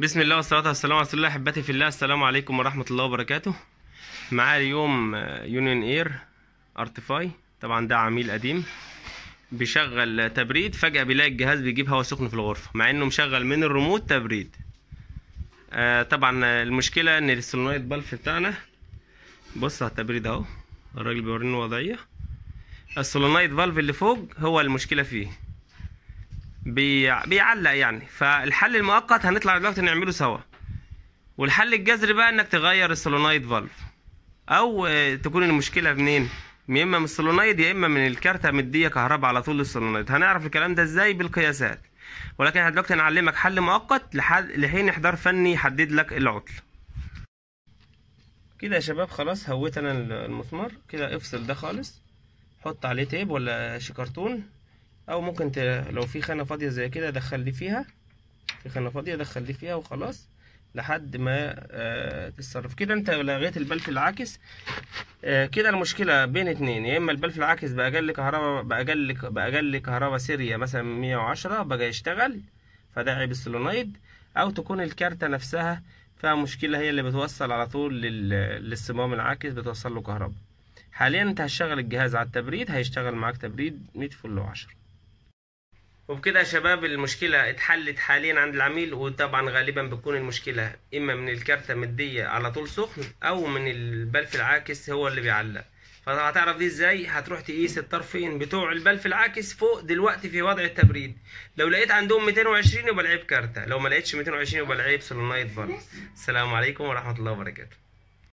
بسم الله والصلاة والسلام على رسول الله أحبتي في الله السلام عليكم ورحمة الله وبركاته معايا اليوم يونيون اير ارتفاي طبعا ده عميل قديم بيشغل تبريد فجأة بيلاقي الجهاز بيجيب هواء سخن في الغرفة مع انه مشغل من الريموت تبريد آه، طبعا آه، المشكلة ان السولنايت بلف بتاعنا بص على التبريد اهو الراجل بيورينا الوضعية السولنايت فالف اللي فوق هو المشكلة فيه بي... بيعلق يعني فالحل المؤقت هنطلع دلوقتي نعمله سوا والحل الجذري بقى انك تغير السولونايد فالف او آه، تكون المشكله منين يا اما من السولونايد يا اما من الكارته مديه كهرباء على طول للسولونايد هنعرف الكلام ده ازاي بالقياسات ولكن احنا دلوقتي هنعلمك حل مؤقت لحد لحين احضار فني يحدد لك العطل كده يا شباب خلاص هويت انا المسمار كده افصل ده خالص حط عليه تيب ولا شي كرتون او ممكن ت... لو في خانه فاضيه زي كده دخل لي فيها في خانه فاضيه دخل لي فيها وخلاص لحد ما آه، تتصرف كده انت لغيت البلف العاكس آه، كده المشكله بين اتنين يا اما البلف العاكس باقل كهرباء باقل باقل كهرباء سيريا مثلا 110 بقى يشتغل فده عيب السولونايد او تكون الكارته نفسها فيها مشكله هي اللي بتوصل على طول لل... للصمام العاكس بتوصل له كهرباء حاليا انت هتشغل الجهاز على التبريد هيشتغل معاك تبريد 100 فل 10 وبكده يا شباب المشكلة اتحلت حاليا عند العميل وطبعا غالبا بتكون المشكلة إما من الكارتة مدية على طول سخن أو من البلف العاكس هو اللي بيعلق فهتعرف دي ازاي هتروح تقيس الطرفين بتوع البلف العاكس فوق دلوقتي في وضع التبريد لو لقيت عندهم 220 يبقى لعيب كارتة لو ما لقيتش 220 يبقى لعيب سولونايت برضه السلام عليكم ورحمة الله وبركاته